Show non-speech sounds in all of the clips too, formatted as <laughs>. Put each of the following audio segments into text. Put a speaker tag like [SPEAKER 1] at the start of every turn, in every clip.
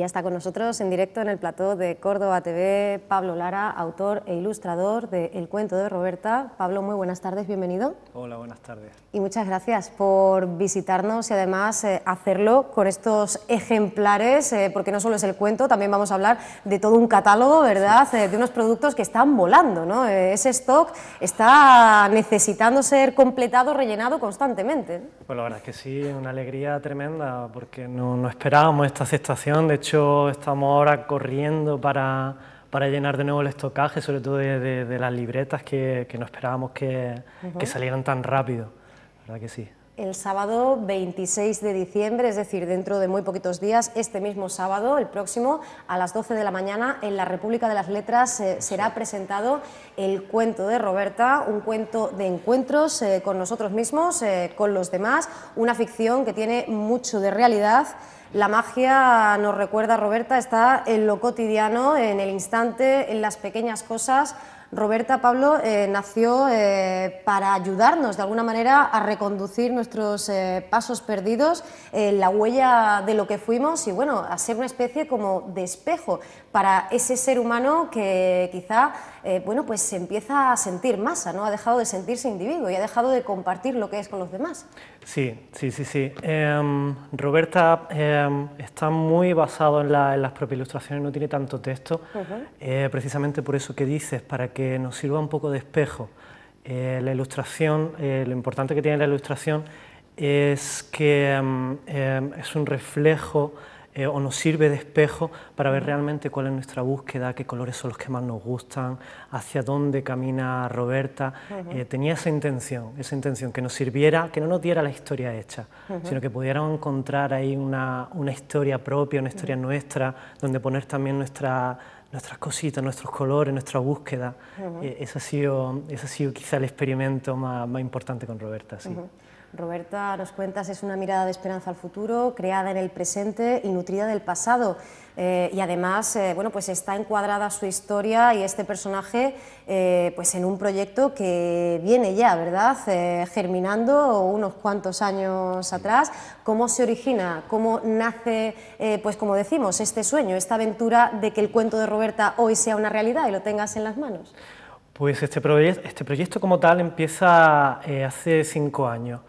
[SPEAKER 1] ya está con nosotros en directo en el plató de Córdoba TV Pablo Lara, autor e ilustrador de El cuento de Roberta. Pablo, muy buenas tardes, bienvenido.
[SPEAKER 2] Hola, buenas tardes.
[SPEAKER 1] Y muchas gracias por visitarnos y además eh, hacerlo con estos ejemplares, eh, porque no solo es el cuento, también vamos a hablar de todo un catálogo, ¿verdad? Eh, de unos productos que están volando, ¿no? ese stock está necesitando ser completado, rellenado constantemente.
[SPEAKER 2] Pues la verdad es que sí, una alegría tremenda, porque no, esperábamos esta aceptación, de hecho estamos ahora corriendo para, para llenar de nuevo el estocaje, sobre todo de, las libretas que, no esperábamos que, salieran tan rápido. que sí?
[SPEAKER 1] El sábado 26 de diciembre, es decir, dentro de muy poquitos días, este mismo sábado, el próximo, a las 12 de la mañana, en la República de las Letras eh, será presentado el cuento de Roberta, un cuento de encuentros eh, con nosotros mismos, eh, con los demás, una ficción que tiene mucho de realidad. La magia, nos recuerda Roberta, está en lo cotidiano, en el instante, en las pequeñas cosas Roberta Pablo eh, nació eh, para ayudarnos de alguna manera a reconducir nuestros eh, pasos perdidos, la huella de lo que fuimos y bueno, a ser una especie como de espejo para ese ser humano que quizá eh, bueno, pues se empieza a sentir masa, ¿no? ha dejado de sentirse individuo y ha dejado de compartir lo que es con los demás.
[SPEAKER 2] Sí, sí, sí, sí. Em, Roberta em, está muy basado en, las propias ilustraciones, no tiene tanto texto, eh, precisamente por eso que dices, para que nos sirva un poco de espejo. Eh, la ilustración, lo importante que tiene la ilustración es que em, es un reflejo eh, o nos sirve de espejo para ver realmente cuál es nuestra búsqueda, qué colores son los que más nos gustan, hacia dónde camina Roberta. Eh, tenía esa intención, esa intención, que nos sirviera, que no nos diera la historia hecha, sino que pudiéramos encontrar ahí una, historia propia, una historia nuestra, donde poner también nuestras cositas, nuestros colores, nuestra búsqueda. Eh, ese, ha sido, quizá el experimento más, importante con Roberta.
[SPEAKER 1] Roberta, nos cuentas, es una mirada de esperanza al futuro, creada en el presente y nutrida del pasado. Eh, y además, eh, bueno, pues está encuadrada su historia y este personaje eh, pues en un proyecto que viene ya, ¿verdad?, germinando unos cuantos años atrás. ¿Cómo se origina, cómo nace, pues como decimos, este sueño, esta aventura de que el cuento de Roberta hoy sea una realidad y lo tengas en las manos?
[SPEAKER 2] Pues este, este, proyecto como tal empieza eh, hace cinco años.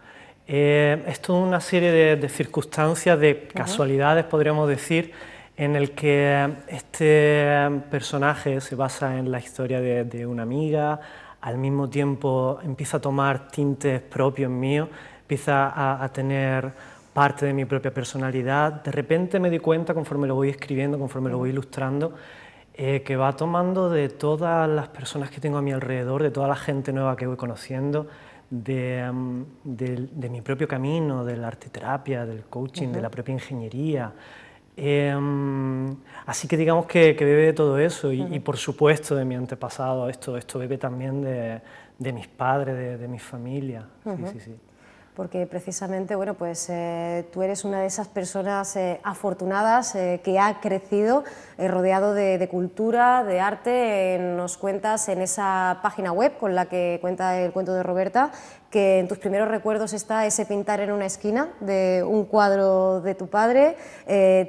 [SPEAKER 2] Eh, es toda una serie de, circunstancias, de casualidades, podríamos decir, en el que este personaje se basa en la historia de, una amiga, al mismo tiempo empieza a tomar tintes propios míos, empieza a, a tener parte de mi propia personalidad. De repente me di cuenta, conforme lo voy escribiendo, conforme lo voy ilustrando, eh, que va tomando de todas las personas que tengo a mi alrededor, de toda la gente nueva que voy conociendo, de, mm, mi propio camino, de la arteterapia, del coaching, de la propia ingeniería. Em, así que digamos que, bebe de todo eso y, por supuesto de mi antepasado, esto, esto bebe también de, mis padres, de, mi familia. sí, sí, sí
[SPEAKER 1] porque precisamente bueno, pues, eh, tú eres una de esas personas eh, afortunadas eh, que ha crecido rodeado de, cultura, de arte. nos cuentas en esa página web con la que cuenta el cuento de Roberta que en tus primeros recuerdos está ese pintar en una esquina de un cuadro de tu padre.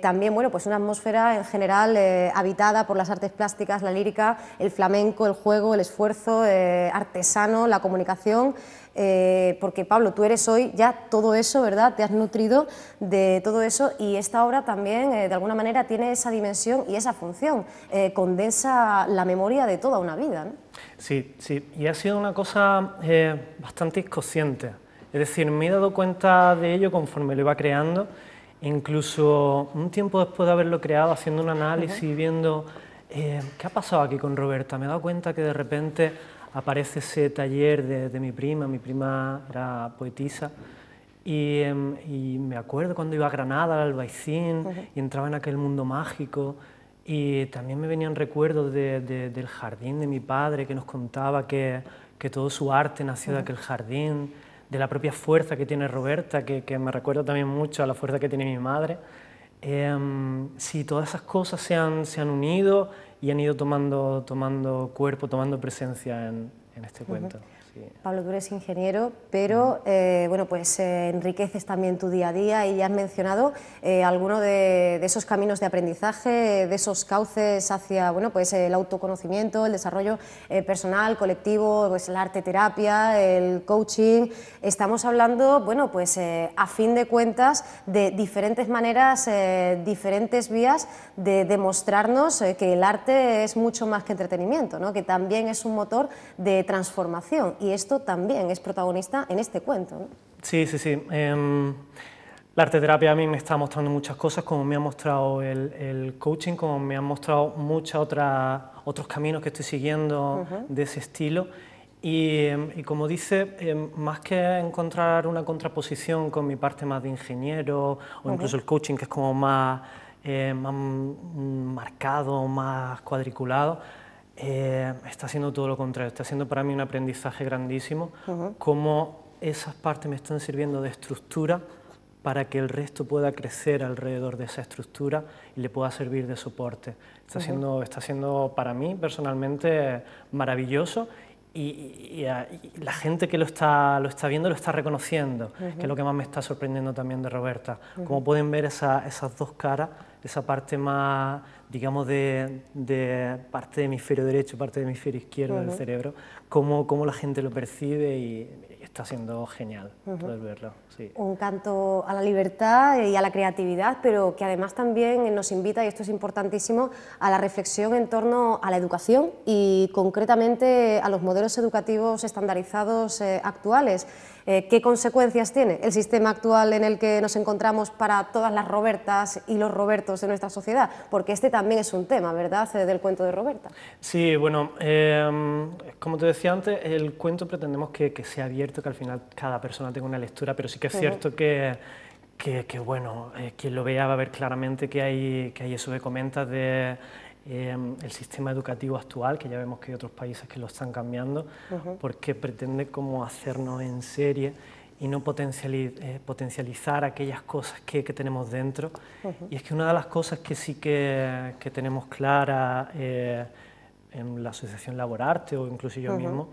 [SPEAKER 1] también bueno, pues una atmósfera en general habitada por las artes plásticas, la lírica, el flamenco, el juego, el esfuerzo artesano, la comunicación. Eh, porque Pablo, tú eres hoy ya todo eso, ¿verdad? Te has nutrido de todo eso y esta obra también, eh, de alguna manera, tiene esa dimensión y esa función, eh, condensa la memoria de toda una vida. ¿no?
[SPEAKER 2] Sí, sí, y ha sido una cosa bastante inconsciente, es decir, me he dado cuenta de ello conforme lo iba creando, incluso un tiempo después de haberlo creado, haciendo un análisis, y viendo... ¿Qué ha pasado aquí con Roberta? Me he dado cuenta que de repente aparece ese taller de, de mi prima, mi prima era poetisa, y, em, me acuerdo cuando iba a Granada, al Albaicín, y entraba en aquel mundo mágico, y también me venían recuerdos del jardín de mi padre, que nos contaba que, que todo su arte nació de aquel jardín, de la propia fuerza que tiene Roberta, que, me recuerda también mucho a la fuerza que tiene mi madre. Em, si todas esas cosas se han, se han unido y han ido tomando, tomando cuerpo, tomando presencia en, en este cuento.
[SPEAKER 1] Pablo, tú eres ingeniero, pero eh, bueno, pues eh, enriqueces también tu día a día y ya has mencionado eh, algunos de, esos caminos de aprendizaje, de esos cauces hacia bueno, pues, el autoconocimiento, el desarrollo personal, colectivo, pues, el arte terapia, el coaching. Estamos hablando, bueno, pues a fin de cuentas, de diferentes maneras, diferentes vías de demostrarnos que el arte es mucho más que entretenimiento, que también es un motor de transformación y esto también es protagonista en este cuento.
[SPEAKER 2] Sí, sí, sí. Em, la la terapia a mí me está mostrando muchas cosas, como me ha mostrado el, coaching, como me han mostrado muchos otros caminos que estoy siguiendo de ese estilo. Y, em, como dice, em, más que encontrar una contraposición con mi parte más de ingeniero o incluso el coaching que es como más, eh, más marcado, más cuadriculado, eh, está haciendo todo lo contrario, está haciendo para mí un aprendizaje grandísimo, cómo esas partes me están sirviendo de estructura para que el resto pueda crecer alrededor de esa estructura y le pueda servir de soporte. Está, está siendo para mí personalmente maravilloso y, la gente que lo está, lo está viendo lo está reconociendo, que es lo que más me está sorprendiendo también de Roberta. Como pueden ver esas dos caras, esa parte más, digamos, de, de parte de hemisferio derecho, parte de hemisferio izquierdo del cerebro, cómo, cómo, la gente lo percibe y, está siendo genial poder verlo. Un
[SPEAKER 1] canto a la libertad y a la creatividad, pero que además también nos invita, y esto es importantísimo, a la reflexión en torno a la educación y concretamente a los modelos educativos estandarizados eh, actuales. Eh, ¿Qué consecuencias tiene el sistema actual en el que nos encontramos para todas las Robertas y los Robertos de nuestra sociedad? Porque este también es un tema, ¿verdad?, eh, del cuento de Roberta.
[SPEAKER 2] Sí, bueno, eh, como te decía antes, el cuento pretendemos que, sea abierto, que al final cada persona tenga una lectura, pero sí que es cierto que... Que, bueno, quien lo vea va a ver claramente que hay, que hay eso de comentas de Em, el sistema educativo actual, que ya vemos que hay otros países que lo están cambiando, porque pretende como hacernos en serie y no eh, potencializar aquellas cosas que, tenemos dentro. Y es que una de las cosas que sí que, tenemos clara eh, en la Asociación Laborarte o incluso yo mismo,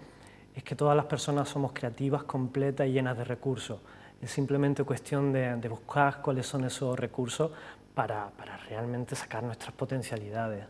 [SPEAKER 2] es que todas las personas somos creativas, completas y llenas de recursos. Es simplemente cuestión de, de buscar cuáles son esos recursos para, para realmente sacar nuestras potencialidades.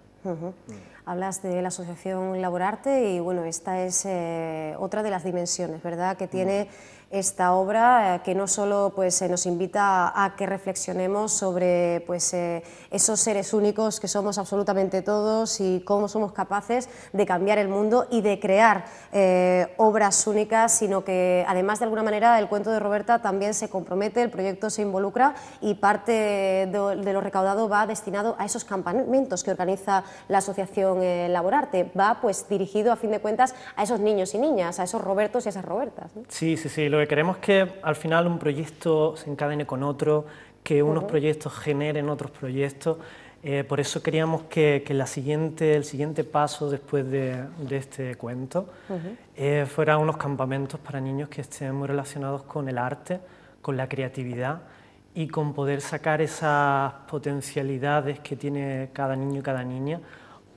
[SPEAKER 1] Hablas de la Asociación Laborarte y bueno, esta es eh, otra de las dimensiones, ¿verdad?, que mm. tiene esta obra eh, que no solo pues, nos invita a que reflexionemos sobre pues, eh, esos seres únicos que somos absolutamente todos y cómo somos capaces de cambiar el mundo y de crear eh, obras únicas, sino que además de alguna manera el cuento de Roberta también se compromete, el proyecto se involucra y parte de, lo recaudado va destinado a esos campamentos que organiza la Asociación Laborarte, va pues dirigido a fin de cuentas a esos niños y niñas, a esos Robertos y a esas Robertas.
[SPEAKER 2] Sí, sí, sí, queremos que al final un proyecto se encadene con otro, que unos proyectos generen otros proyectos. Eh, por eso queríamos que, el siguiente paso después de, este cuento eh, fuera unos campamentos para niños que estén muy relacionados con el arte, con la creatividad y con poder sacar esas potencialidades que tiene cada niño y cada niña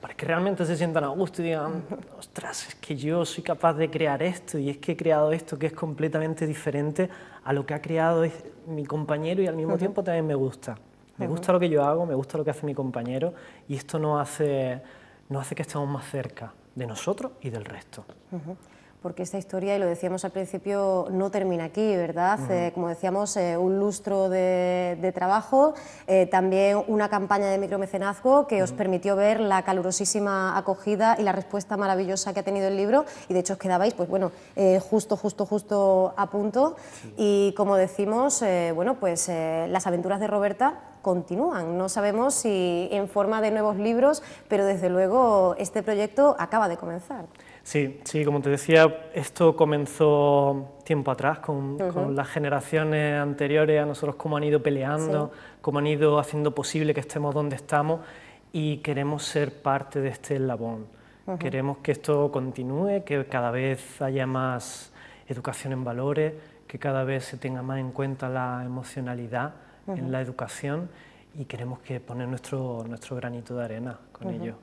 [SPEAKER 2] para que realmente se sientan a gusto y digan, ostras, es que yo soy capaz de crear esto y es que he creado esto que es completamente diferente a lo que ha creado mi compañero y al mismo tiempo también me gusta. Me gusta lo que yo hago, me gusta lo que hace mi compañero y esto nos hace, no hace que estemos más cerca de nosotros y del resto
[SPEAKER 1] porque esta historia, y lo decíamos al principio, no termina aquí, ¿verdad? Eh, como decíamos, eh, un lustro de, trabajo, eh, también una campaña de micromecenazgo que os permitió ver la calurosísima acogida y la respuesta maravillosa que ha tenido el libro, y de hecho os quedabais, pues bueno, justo, justo, justo a punto, y como decimos, bueno, pues las aventuras de Roberta continúan. No sabemos si en forma de nuevos libros, pero desde luego este proyecto acaba de comenzar.
[SPEAKER 2] Sí, sí, como te decía, esto comenzó tiempo atrás con, las generaciones anteriores a nosotros, cómo han ido peleando, cómo han ido haciendo posible que estemos donde estamos y queremos ser parte de este eslabón. Queremos que esto continúe, que cada vez haya más educación en valores, que cada vez se tenga más en cuenta la emocionalidad en la educación y queremos que poner nuestro, nuestro granito de arena con ello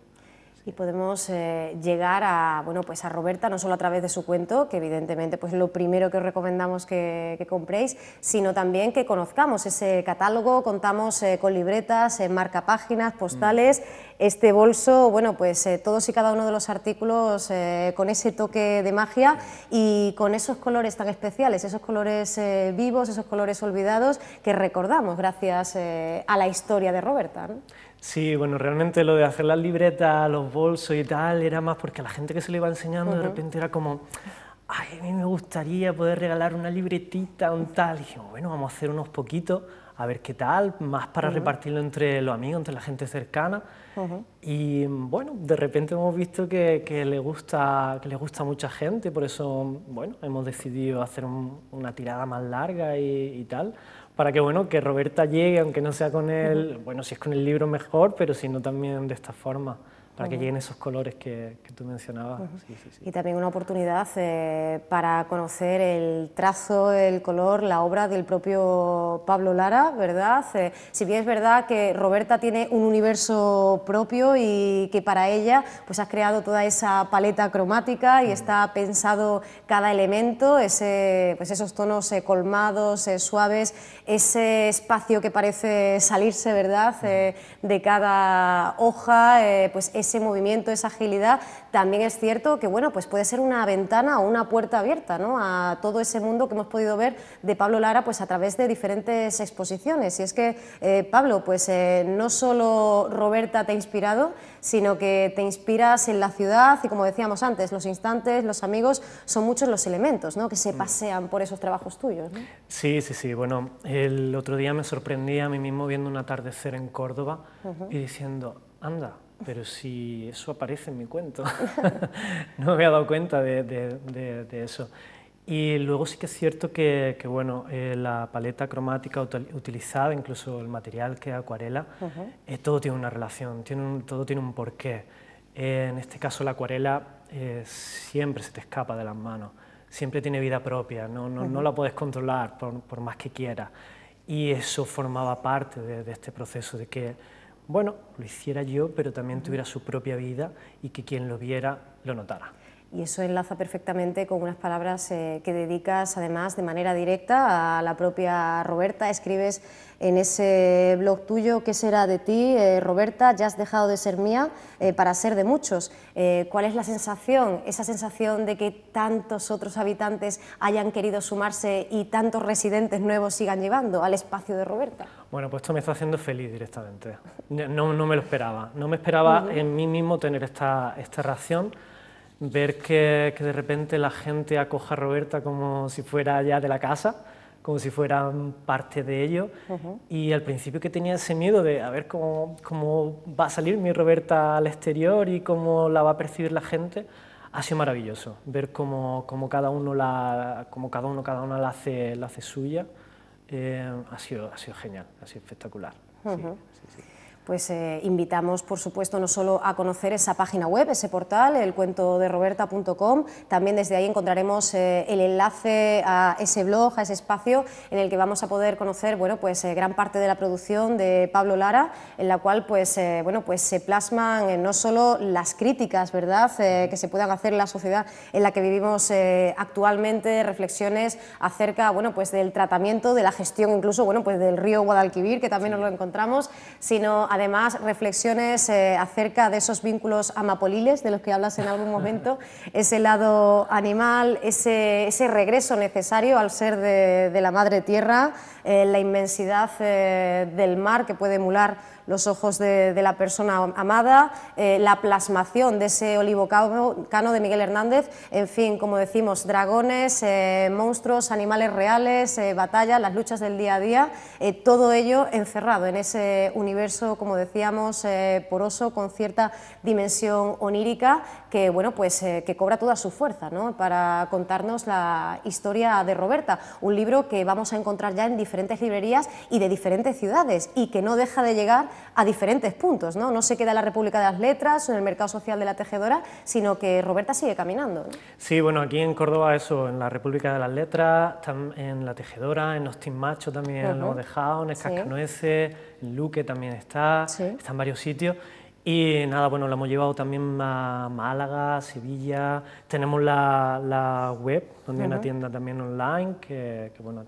[SPEAKER 1] y podemos eh, llegar a, bueno, pues a Roberta, no solo a través de su cuento, que evidentemente pues lo primero que os recomendamos que, compréis, sino también que conozcamos ese catálogo, contamos eh, con libretas, eh, marca páginas, postales, mm. este bolso, bueno, pues todos y cada uno de los artículos con ese toque de magia y con esos colores tan especiales, esos colores vivos, esos colores olvidados que recordamos gracias a la historia de Roberta.
[SPEAKER 2] Sí, bueno, realmente lo de hacer las libretas, los bolsos y tal, era más porque a la gente que se le iba enseñando de repente era como, ay, a mí me gustaría poder regalar una libretita, un tal. Y bueno, vamos a hacer unos poquitos, a ver qué tal, más para repartirlo entre los amigos, entre la gente cercana. Y bueno, de repente hemos visto que, le gusta, que le gusta mucha gente, por eso, bueno, hemos decidido hacer una tirada más larga y tal para que, bueno, que Roberta llegue, aunque no sea con él, bueno, si es con el libro mejor, pero si no también de esta forma para que lleguen esos colores que, tú mencionabas.
[SPEAKER 1] Y también una oportunidad eh, para conocer el trazo, el color, la obra del propio Pablo Lara, ¿verdad? Eh, si bien es verdad que Roberta tiene un universo propio y que para ella pues has creado toda esa paleta cromática y está pensado cada elemento, pues, esos tonos eh, colmados, suaves, ese espacio que parece salirse, ¿verdad? de cada hoja, pues ese ese movimiento, esa agilidad, también es cierto que bueno, pues puede ser una ventana o una puerta abierta ¿no? a todo ese mundo que hemos podido ver de Pablo Lara pues, a través de diferentes exposiciones. Y es que, eh, Pablo, pues eh, no solo Roberta te ha inspirado, sino que te inspiras en la ciudad y como decíamos antes, los instantes, los amigos, son muchos los elementos ¿no? que se mm. pasean por esos trabajos tuyos.
[SPEAKER 2] Sí, sí, sí. Bueno, el otro día me sorprendí a mí mismo viendo un atardecer en Córdoba y diciendo, anda, pero si eso aparece en mi cuento, <laughs> no me había dado cuenta de, eso. Y luego sí que es cierto que, bueno, eh, la paleta cromática utilizada, incluso el material que es acuarela, eh, todo tiene una relación, tiene todo tiene un porqué. en este caso la acuarela eh, siempre se te escapa de las manos, siempre tiene vida propia, no, no, la puedes controlar por, por, más que quieras. Y eso formaba parte de este proceso de que bueno, lo hiciera yo, pero también tuviera su propia vida y que quien lo viera lo notara.
[SPEAKER 1] Y eso enlaza perfectamente con unas palabras eh, que dedicas además de manera directa a la propia Roberta. Escribes en ese blog tuyo qué será de ti, eh, Roberta, ya has dejado de ser mía eh, para ser de muchos. ¿Cuál es la sensación? Esa sensación de que tantos otros habitantes hayan querido sumarse y tantos residentes nuevos sigan llevando al espacio de Roberta.
[SPEAKER 2] Bueno, pues esto me está haciendo feliz directamente. No, no me lo esperaba. No me esperaba en mí mismo tener esta, esta reacción ver que, de repente la gente acoja a Roberta como si fuera ya de la casa, como si fueran parte de ello. Y al principio que tenía ese miedo de a ver cómo, va a salir mi Roberta al exterior y cómo la va a percibir la gente, ha sido maravilloso ver cómo, cada uno la, cada uno, cada una la hace, la hace suya. Eh, ha, sido, ha sido genial, ha sido espectacular
[SPEAKER 1] pues eh, invitamos, por supuesto, no solo a conocer esa página web, ese portal, el cuento de roberta.com también desde ahí encontraremos eh, el enlace a ese blog, a ese espacio en el que vamos a poder conocer, bueno, pues eh, gran parte de la producción de Pablo Lara, en la cual, pues, bueno, pues se plasman no solo las críticas, ¿verdad?, que se puedan hacer en la sociedad en la que vivimos actualmente, reflexiones acerca, bueno, pues del tratamiento, de la gestión, incluso, bueno, pues del río Guadalquivir, que también nos lo encontramos, sino además reflexiones eh, acerca de esos vínculos amapoliles de los que hablas en algún momento, <laughs> ese lado animal, ese, regreso necesario al ser de la madre tierra, eh, la inmensidad eh, del mar que puede emular los ojos de, la persona amada, eh, la plasmación de ese olivo cano de Miguel Hernández, en fin, como decimos, dragones, monstruos, animales reales, batallas, las luchas del día a día, todo ello encerrado en ese universo, como decíamos, poroso, con cierta dimensión onírica, que, bueno, pues, que cobra toda su fuerza ¿no? para contarnos la historia de Roberta, un libro que vamos a encontrar ya en diferentes diferentes librerías y de diferentes ciudades y que no deja de llegar a diferentes puntos. No, no se queda en la República de las Letras o en el mercado social de la tejedora, sino que Roberta sigue caminando. ¿no?
[SPEAKER 2] Sí, bueno, aquí en Córdoba eso, en la República de las Letras, en la tejedora, en Austin Macho también lo hemos dejado, en Cascanueces, en Luque también está, está en varios sitios. Y nada, bueno, lo hemos llevado también a Málaga, Sevilla, tenemos la, web, donde hay una tienda también online, que, que bueno,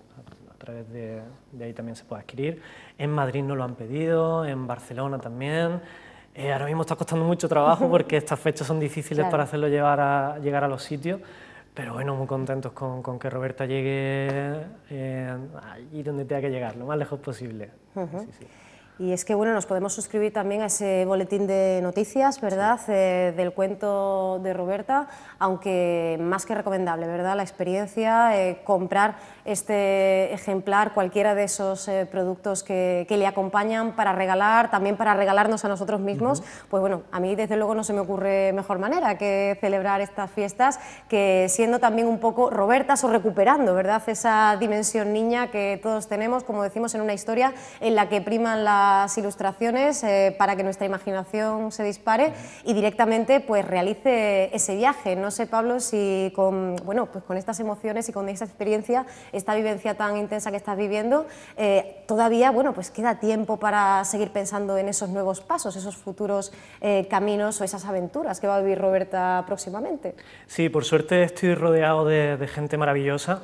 [SPEAKER 2] ...a través de, ahí también se puede adquirir. En Madrid no lo han pedido, en Barcelona también. Eh, ahora mismo está costando mucho trabajo <laughs> porque estas fechas son difíciles para hacerlo llevar a, llegar a los sitios. Pero bueno, muy contentos con, que Roberta llegue eh, allí donde tenga que llegar, lo más lejos posible.
[SPEAKER 1] Y es que bueno, nos podemos suscribir también a ese boletín de noticias, ¿verdad? Eh, del cuento de Roberta, aunque más que recomendable, ¿verdad? La experiencia, eh, comprar este ejemplar, cualquiera de esos eh, productos que, le acompañan para regalar, también para regalarnos a nosotros mismos. Pues bueno, a mí desde luego no se me ocurre mejor manera que celebrar estas fiestas, que siendo también un poco Robertas o recuperando, ¿verdad? Esa dimensión niña que todos tenemos, como decimos, en una historia en la que priman la las ilustraciones eh, para que nuestra imaginación se dispare y directamente pues realice ese viaje. No sé, Pablo, si con, bueno, pues con estas emociones y con esta experiencia, esta vivencia tan intensa que estás viviendo, eh, todavía, bueno, pues queda tiempo para seguir pensando en esos nuevos pasos, esos futuros eh, caminos o esas aventuras que va a vivir Roberta próximamente.
[SPEAKER 2] Sí, por suerte estoy rodeado de gente maravillosa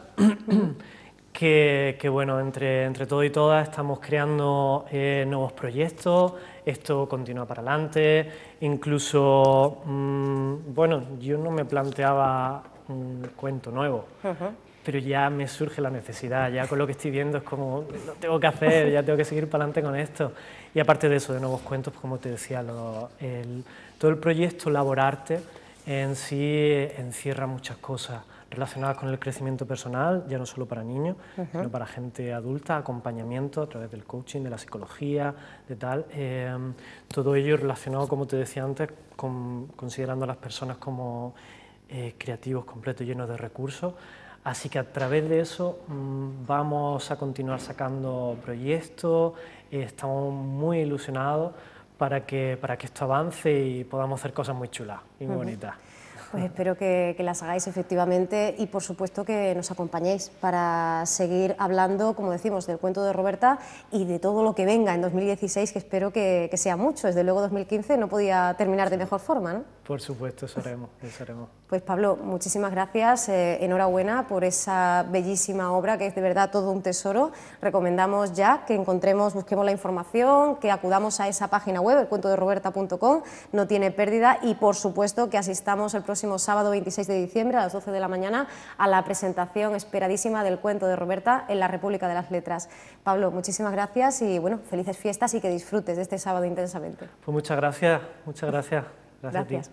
[SPEAKER 2] que, bueno, entre, entre todo y todas estamos creando eh, nuevos proyectos, esto continúa para adelante, incluso, mm, bueno, yo no me planteaba un cuento nuevo, pero ya me surge la necesidad, ya con lo que estoy viendo es como, lo tengo que hacer, ya tengo que seguir para adelante con esto. Y aparte de eso, de nuevos cuentos, pues, como te decía, todo el proyecto Laborarte en sí encierra muchas cosas relacionadas con el crecimiento personal, ya no solo para niños, sino para gente adulta, acompañamiento a través del coaching, de la psicología, de tal. Em, todo ello relacionado, como te decía antes, con, considerando a las personas como eh, creativos, completos, llenos de recursos. Así que a través de eso mm, vamos a continuar sacando proyectos, estamos muy ilusionados para que, para que esto avance y podamos hacer cosas muy chulas y muy bonitas.
[SPEAKER 1] Pues espero que, las hagáis efectivamente y por supuesto que nos acompañéis para seguir hablando, como decimos, del cuento de Roberta y de todo lo que venga en 2016, que espero que, sea mucho. Desde luego 2015 no podía terminar de mejor forma,
[SPEAKER 2] por supuesto, eso haremos,
[SPEAKER 1] Pues Pablo, muchísimas gracias, eh, enhorabuena por esa bellísima obra que es de verdad todo un tesoro. Recomendamos ya que encontremos, busquemos la información, que acudamos a esa página web, el cuento de roberta.com, no tiene pérdida y por supuesto que asistamos el próximo sábado 26 de diciembre a las 12 de la mañana a la presentación esperadísima del cuento de Roberta en la República de las Letras. Pablo, muchísimas gracias y bueno, felices fiestas y que disfrutes de este sábado intensamente.
[SPEAKER 2] Pues muchas gracias, muchas gracias. Gracias.